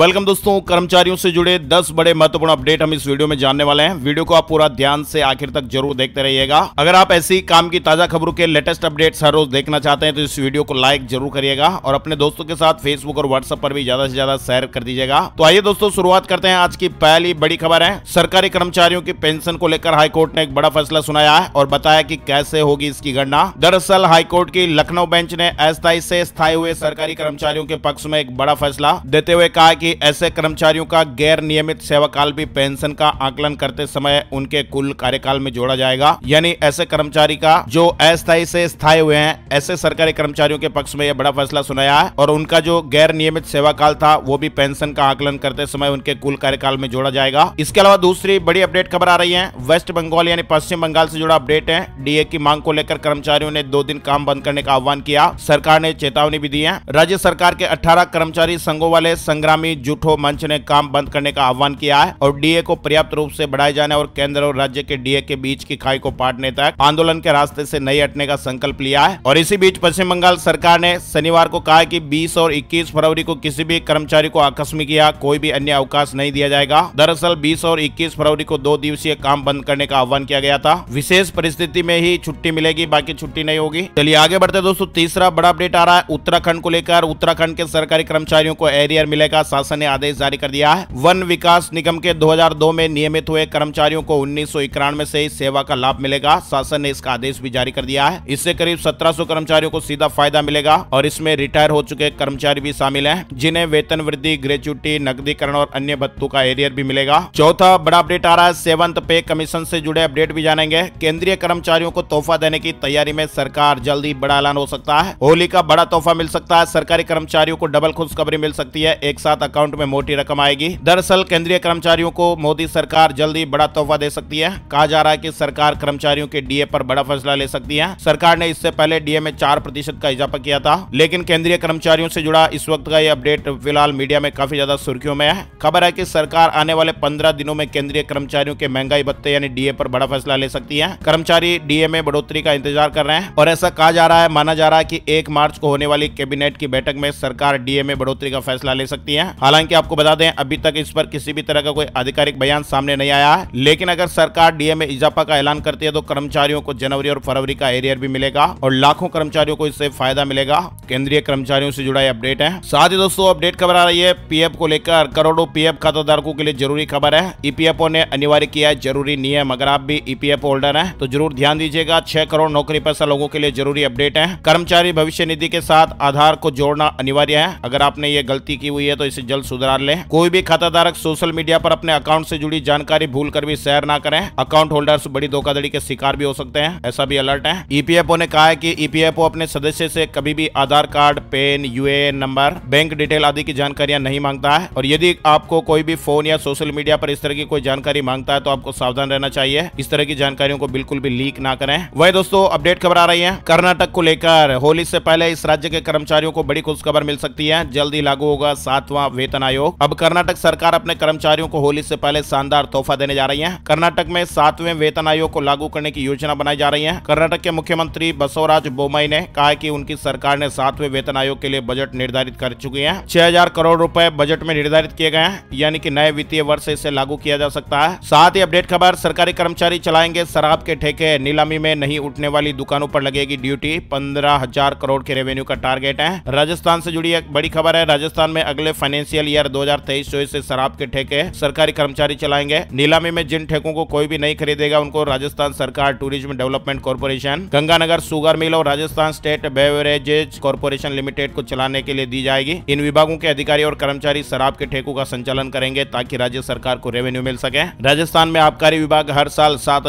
welcome दोस्तों कर्मचारियों से जुड़े 10 बड़े महत्वपूर्ण अपडेट हम इस वीडियो में जानने वाले हैं वीडियो को आप पूरा ध्यान से आखिर तक जरूर देखते रहिएगा अगर आप ऐसी काम की ताजा खबरों के लेटेस्ट अपडेट्स हर रोज देखना चाहते हैं तो इस वीडियो को लाइक जरूर करिएगा और अपने दोस्तों के साथ फेसबुक और व्हाट्सएप पर भी ज्यादा से ज्यादा शेयर कर दीजिएगा तो आइए दोस्तों शुरुआत करते हैं आज की पहली बड़ी खबर है सरकारी कर्मचारियों की पेंशन को लेकर हाईकोर्ट ने एक बड़ा फैसला सुनाया है और बताया की कैसे होगी इसकी गणना दरअसल हाईकोर्ट की लखनऊ बेंच ने अस्थायी से स्थायी हुए सरकारी कर्मचारियों के पक्ष में एक बड़ा फैसला देते हुए कहा कि ऐसे कर्मचारियों का गैर नियमित सेवाकाल भी पेंशन का आकलन करते समय उनके कुल कार्यकाल में जोड़ा जाएगा यानी ऐसे कर्मचारी का जो अस्थायी से स्थायी हुए हैं ऐसे सरकारी कर्मचारियों के पक्ष में यह बड़ा फैसला सुनाया है और उनका जो गैर नियमित सेवा काल था वो भी पेंशन का आकलन करते समय उनके कुल कार्यकाल में जोड़ा जाएगा इसके अलावा दूसरी बड़ी अपडेट खबर आ रही है वेस्ट बंगाल यानी पश्चिम बंगाल से जुड़ा अपडेट है डीए की मांग को लेकर कर्मचारियों ने दो दिन काम बंद करने का आह्वान किया सरकार ने चेतावनी भी दी है राज्य सरकार के अठारह कर्मचारी संघों वाले संग्रामी किसानी जूठो मंच ने काम बंद करने का आह्वान किया है और डीए को पर्याप्त रूप से बढ़ाए जाने और केंद्र और राज्य के डीए के बीच की खाई को पाटने तक आंदोलन के रास्ते से नहीं हटने का संकल्प लिया है और इसी बीच पश्चिम बंगाल सरकार ने शनिवार को कहा की बीस और इक्कीस फरवरी को किसी भी कर्मचारी को आकस्मिक या कोई भी अन्य अवकाश नहीं दिया जाएगा दरअसल बीस और इक्कीस फरवरी को दो दिवसीय काम बंद करने का आह्वान किया गया था विशेष परिस्थिति में ही छुट्टी मिलेगी बाकी छुट्टी नहीं होगी चलिए आगे बढ़ते दोस्तों तीसरा बड़ा अपडेट आ रहा है उत्तराखंड को लेकर उत्तराखंड के सरकारी कर्मचारियों को एरियर मिलेगा शासन ने आदेश जारी कर दिया है वन विकास निगम के 2002 में नियमित हुए कर्मचारियों को उन्नीस में से इस सेवा का लाभ मिलेगा शासन ने इसका आदेश भी जारी कर दिया है इससे करीब 1700 कर्मचारियों को सीधा फायदा मिलेगा और इसमें रिटायर हो चुके कर्मचारी भी शामिल है जिन्हें वेतन वृद्धि ग्रेचुटी नकदीकरण और अन्य भत्तों का एरियर भी मिलेगा चौथा बड़ा अपडेट आ रहा है सेवंत पे कमीशन से जुड़े अपडेट भी जानेंगे केंद्रीय कर्मचारियों को तोहफा देने की तैयारी में सरकार जल्द ही बड़ा ऐलान हो सकता है होली का बड़ा तोहफा मिल सकता है सरकारी कर्मचारियों को डबल खुशखबरी मिल सकती है एक साथ अकाउंट में मोटी रकम आएगी दरअसल केंद्रीय कर्मचारियों को मोदी सरकार जल्द ही बड़ा तोहफा दे सकती है कहा जा रहा है की सरकार कर्मचारियों के डीए पर बड़ा फैसला ले सकती है सरकार ने इससे पहले डीए में चार प्रतिशत का इजाफा किया था लेकिन केंद्रीय कर्मचारियों से जुड़ा इस वक्त का यह अपडेट फिलहाल मीडिया में काफी ज्यादा सुर्खियों में है खबर है की सरकार आने वाले पंद्रह दिनों में केंद्रीय कर्मचारियों के महंगाई भत्ते यानी डीए पर बड़ा फैसला ले सकती है कर्मचारी डीए में बढ़ोतरी का इंतजार कर रहे हैं और ऐसा कहा जा रहा है माना जा रहा है कि एक मार्च को होने वाली कैबिनेट की बैठक में सरकार डीए में बढ़ोतरी का फैसला ले सकती है हालांकि आपको बता दें अभी तक इस पर किसी भी तरह का कोई आधिकारिक बयान सामने नहीं आया है लेकिन अगर सरकार डीए में इजाफा का ऐलान करती है तो कर्मचारियों को जनवरी और फरवरी का एरियर भी मिलेगा और लाखों कर्मचारियों को इससे फायदा मिलेगा केंद्रीय कर्मचारियों से जुड़ा अपडेट है साथ ही दोस्तों अपडेट खबर आ रही है पीएफ को लेकर करोड़ों पीएफ खाताधारकों के लिए जरूरी खबर है ईपीएफओ ने अनिवार्य किया है जरूरी नियम अगर आप भी ईपीएफ होल्डर है तो जरूर ध्यान दीजिएगा छह करोड़ नौकरी पैसा लोगों के लिए जरूरी अपडेट है कर्मचारी भविष्य निधि के साथ आधार को जोड़ना अनिवार्य है अगर आपने ये गलती की हुई है तो इसे जल्द सुधार ले कोई भी खाता धारक सोशल मीडिया पर अपने अकाउंट से जुड़ी जानकारी भूल कर भी शेयर ना करें अकाउंट होल्डर्स बड़ी धोखाधड़ी के शिकार भी हो सकते हैं ऐसा भी अलर्ट है ईपीएफओ e ने कहा है कि ईपीएफओ e अपने सदस्य से कभी भी Aadhaar card PAN UAN number bank detail आदि की जानकारियां नहीं मांगता है और यदि आपको कोई भी फोन या सोशल मीडिया पर इस तरह की कोई जानकारी मांगता है तो आपको सावधान रहना चाहिए इस तरह की जानकारियों को बिल्कुल भी लीक ना करें वही दोस्तों अपडेट खबर आ रही है कर्नाटक को लेकर होली से पहले इस राज्य के कर्मचारियों को बड़ी खुशखबर मिल सकती है जल्द ही लागू होगा सातवां वेतन आयोग अब कर्नाटक सरकार अपने कर्मचारियों को होली से पहले शानदार तोहफा देने जा रही है कर्नाटक में सातवें वेतन आयोग को लागू करने की योजना बनाई जा रही है कर्नाटक के मुख्यमंत्री बसवराज बोमई ने कहा की उनकी सरकार ने सातवें वेतन आयोग के लिए बजट निर्धारित कर चुकी है छह करोड़ रूपए बजट में निर्धारित किए गए हैं यानी की नए वित्तीय वर्ष इसे लागू किया जा सकता है साथ ही अपडेट खबर सरकारी कर्मचारी चलाएंगे शराब के ठेके नीलामी में नहीं उठने वाली दुकानों पर लगेगी ड्यूटी पंद्रह हजार करोड़ के रेवेन्यू का टारगेट है राजस्थान से जुड़ी एक बड़ी खबर है राजस्थान में अगले फाइनेंस फाइनेंशियल ईयर 2023 हजार से शराब के ठेके सरकारी कर्मचारी चलाएंगे नीलामी में जिन ठेकों को कोई भी नहीं खरीदेगा उनको राजस्थान सरकार tourism development corporation Ganganagar sugar mill और Rajasthan state beverages corporation limited को चलाने के लिए दी जाएगी इन विभागों के अधिकारी और कर्मचारी शराब के ठेकों का संचालन करेंगे ताकि राज्य सरकार को रेवेन्यू मिल सके राजस्थान में आबकारी विभाग हर साल सात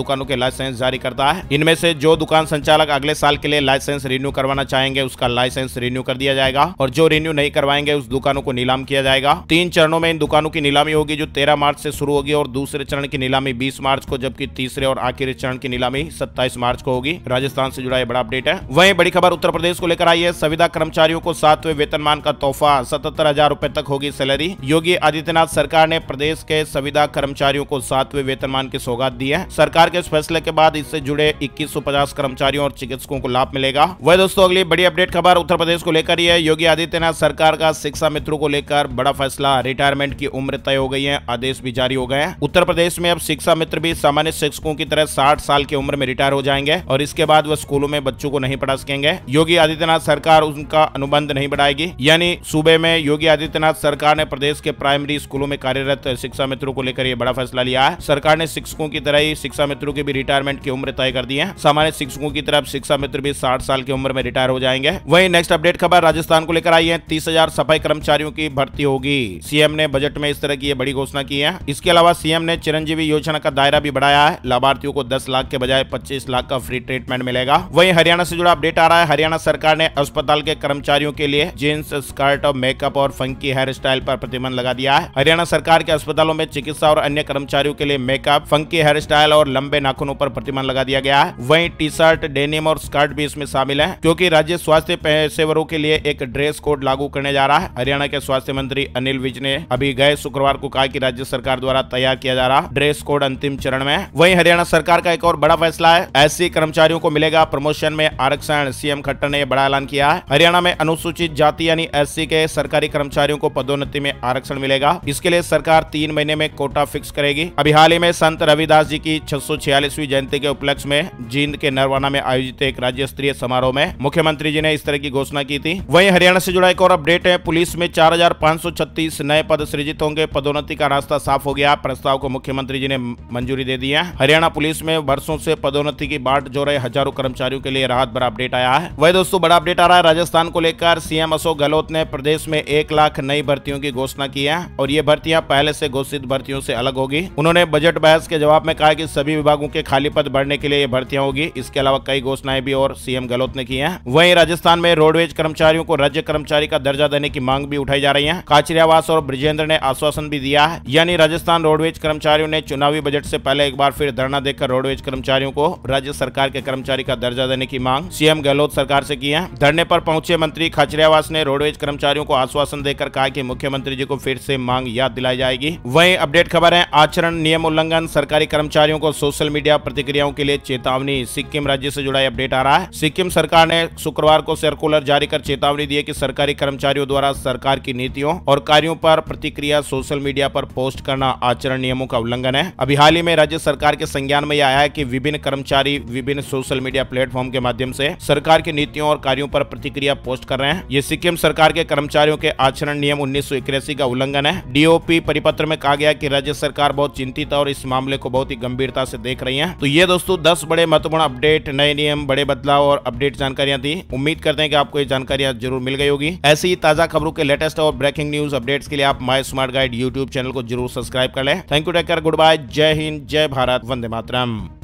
दुकानों के लाइसेंस जारी करता है इनमें से जो दुकान संचालक अगले साल के लिए लाइसेंस रिन्यू करवाना चाहेंगे उसका लाइसेंस रिन्यू कर दिया जाएगा और जो रिन्यू नहीं करवाएंगे उस दुकानों को नीलाम किया जाएगा तीन चरणों में इन दुकानों की नीलामी होगी जो तेरह मार्च से शुरू होगी और दूसरे चरण की नीलामी बीस मार्च को जबकि तीसरे और आखिरी चरण की नीलामी सत्ताईस मार्च को होगी राजस्थान से जुड़ा यह बड़ा अपडेट है वही बड़ी खबर उत्तर प्रदेश को लेकर आई है संविदा कर्मचारियों को सातवें वेतनमान का तोहफा सतहत्तर हजार रूपए तक होगी सैलरी योगी आदित्यनाथ सरकार ने प्रदेश के संविदा कर्मचारियों को सातवें वेतनमान की सौगात दी है सरकार के इस फैसले के बाद इससे जुड़े इक्कीस कर्मचारियों और चिकित्सकों को लाभ मिलेगा वही दोस्तों अगली बड़ी अपडेट खबर उत्तर प्रदेश को लेकर ही है योगी आदित्यनाथ सरकार का सिक्स शिक्षा मित्रों को लेकर बड़ा फैसला रिटायरमेंट की उम्र तय हो गई है आदेश भी जारी हो गए हैं उत्तर प्रदेश में अब शिक्षा मित्र भी सामान्य शिक्षकों की तरह साठ साल की उम्र में रिटायर हो जाएंगे और इसके बाद वह स्कूलों में बच्चों को नहीं पढ़ा सकेंगे योगी आदित्यनाथ सरकार उनका अनुबंध नहीं बढ़ाएगी यानी सूबे में योगी आदित्यनाथ सरकार ने प्रदेश के प्राइमरी स्कूलों में कार्यरत शिक्षा मित्रों को लेकर यह बड़ा फैसला लिया है सरकार ने शिक्षकों की तरह ही शिक्षा मित्रों की भी रिटायरमेंट की उम्र तय कर दी है सामान्य शिक्षकों की तरफ शिक्षा मित्र भी साठ साल की उम्र में रिटायर हो जाएंगे वही नेक्स्ट अपडेट खबर राजस्थान को लेकर आई है तीस सफाई सफाई कर्मचारियों की भर्ती होगी सीएम ने बजट में इस तरह की ये बड़ी घोषणा की है इसके अलावा सीएम ने चिरंजीवी योजना का दायरा भी बढ़ाया है लाभार्थियों को दस लाख के बजाय पच्चीस लाख का फ्री ट्रीटमेंट मिलेगा वही हरियाणा से जुड़ा अपडेट आ रहा है हरियाणा सरकार ने अस्पताल के कर्मचारियों के लिए जीन्स स्कर्ट और मेकअप और फंकी हेयर स्टाइल पर प्रतिबंध लगा दिया है हरियाणा सरकार के अस्पतालों में चिकित्सा और अन्य कर्मचारियों के लिए मेकअप फंकी हेयर स्टाइल और लंबे नाखूनों पर प्रतिबंध लगा दिया गया है वही टी शर्ट डेनिम और स्कर्ट भी इसमें शामिल है क्योंकि राज्य स्वास्थ्य पेशेवरों के लिए एक ड्रेस कोड लागू करने जा रहा है हरियाणा के स्वास्थ्य मंत्री अनिल विज ने अभी गए शुक्रवार को कहा कि राज्य सरकार द्वारा तैयार किया जा रहा ड्रेस कोड अंतिम चरण में वहीं हरियाणा सरकार का एक और बड़ा फैसला है ऐसे कर्मचारियों को मिलेगा प्रमोशन में आरक्षण सीएम खट्टर ने बड़ा ऐलान किया है हरियाणा में अनुसूचित जाति यानी एस के सरकारी कर्मचारियों को पदोन्नति में आरक्षण मिलेगा इसके लिए सरकार तीन महीने में कोटा फिक्स करेगी अभी हाल ही में संत रविदास जी की छह जयंती के उपलक्ष्य में जींद के नरवाना में आयोजित एक राज्य स्तरीय समारोह में मुख्यमंत्री जी ने इस तरह की घोषणा की थी वहीं हरियाणा से जुड़ा एक और अपडेट है पुलिस पुलिस में चार नए पद सृजित होंगे पदोन्नति का रास्ता साफ हो गया प्रस्ताव को मुख्यमंत्री जी ने मंजूरी दे दी है हरियाणा पुलिस में वर्षों से पदोन्नति की बाट जो रहे हजारों कर्मचारियों के लिए राहत भरा अपडेट आया है वही दोस्तों बड़ा अपडेट आ रहा है राजस्थान को लेकर सीएम अशोक गहलोत ने प्रदेश में एक लाख नई भर्तियों की घोषणा की है और ये भर्तियां पहले से घोषित भर्तियों से अलग होगी उन्होंने बजट बहस के जवाब में कहा कि सभी विभागों के खाली पद बढ़ने के लिए ये भर्तियां होगी इसके अलावा कई घोषणाएं भी और सीएम गहलोत ने की है वही राजस्थान में रोडवेज कर्मचारियों को राज्य कर्मचारी का दर्जा देने की मांग भी उठाई जा रही है काचरियावास और ब्रिजेंद्र ने आश्वासन भी दिया है यानी राजस्थान रोडवेज कर्मचारियों ने चुनावी बजट से पहले एक बार फिर धरना देकर रोडवेज कर्मचारियों को राज्य सरकार के कर्मचारी का दर्जा देने की मांग सीएम गहलोत सरकार से की है धरने पर पहुंचे मंत्री खाचरियावास ने रोडवेज कर्मचारियों को आश्वासन देकर कहा कि मुख्यमंत्री जी को फिर से मांग याद दिलाई जाएगी वहीं अपडेट खबर है आचरण नियम उल्लंघन सरकारी कर्मचारियों को सोशल मीडिया प्रतिक्रियाओं के लिए चेतावनी सिक्किम राज्य से जुड़ा अपडेट आ रहा है सिक्किम सरकार ने शुक्रवार को सर्कुलर जारी कर चेतावनी दी की कि सरकारी कर्मचारियों द्वारा सरकार की नीतियों और कार्यों पर प्रतिक्रिया सोशल मीडिया पर पोस्ट करना आचरण नियमों का उल्लंघन है अभी हाल ही में राज्य सरकार के संज्ञान में आया है कि विभिन्न कर्मचारी विभिन्न सोशल मीडिया प्लेटफॉर्म के माध्यम से सरकार की नीतियों और कार्यों पर प्रतिक्रिया पोस्ट कर रहे हैं ये सिक्किम सरकार के कर्मचारियों के आचरण नियम उन्नीस का उल्लंघन है डीओपी परिपत्र में कहा गया की राज्य सरकार बहुत चिंतित है और इस मामले को बहुत ही गंभीरता से देख रही है तो ये दोस्तों दस बड़े महत्वपूर्ण अपडेट नए नियम बड़े बदलाव और अपडेट जानकारियां दी उम्मीद करते हैं कि आपको ये जानकारियां जरूर मिल गई होगी ऐसी ही ताजा खबरों खबरों के लेटेस्ट और ब्रेकिंग न्यूज अपडेट्स के लिए आप my smart guide YouTube channel को जरूर सब्सक्राइब कर लें thank you take care good bye जय हिंद जय भारत वंदे मातरम